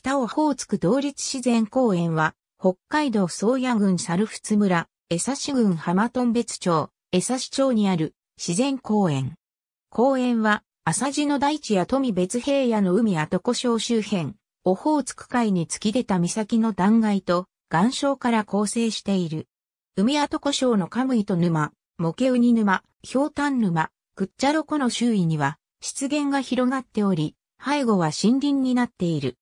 北オホーツク同立自然公園は、北海道宗谷郡猿払村、江差郡浜頓別町、江差町にある自然公園。公園は、浅地の大地や富別平野の海跡湖礁周辺、オホーツク海に突き出た岬の断崖と、岩礁から構成している。海跡湖礁のカムイと沼、モケウニ沼、ヒョウタン沼、クッチャロコの周囲には、湿原が広がっており、背後は森林になっている。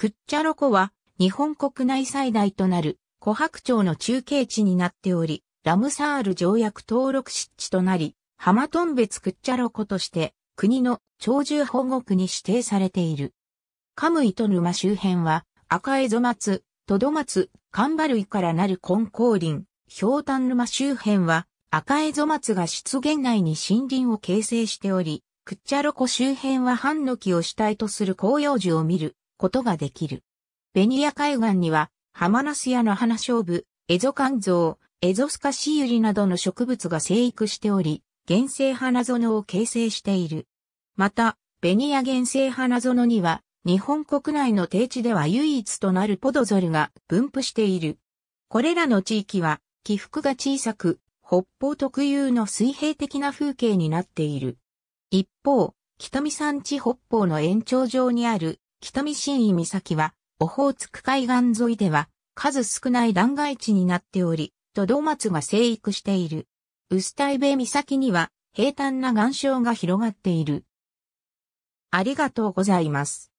クッチャロ湖は日本国内最大となる琥珀町の中継地になっており、ラムサール条約登録湿地となり、浜トンベツクッチャロ湖として国の鳥獣保護区に指定されている。カムイと沼周辺は赤ゾマツ、トドマツ、カンバ類からなる根高林、タン沼周辺は赤ゾマツが湿原内に森林を形成しており、クッチャロ湖周辺はハンノキを主体とする広葉樹を見ることができる。ベニヤ海岸には、ハマナスヤの花勝負、エゾカンゾウ、エゾスカシユリなどの植物が生育しており、原生花園を形成している。また、ベニヤ原生花園には、日本国内の低地では唯一となるポドゾルが分布している。これらの地域は、起伏が小さく、北方特有の水平的な風景になっている。一方、北見山地北方の延長上にある北見新井岬は、オホーツク海岸沿いでは、数少ない断崖地になっており、ト道マが生育している。薄台ベ岬には、平坦な岩礁が広がっている。ありがとうございます。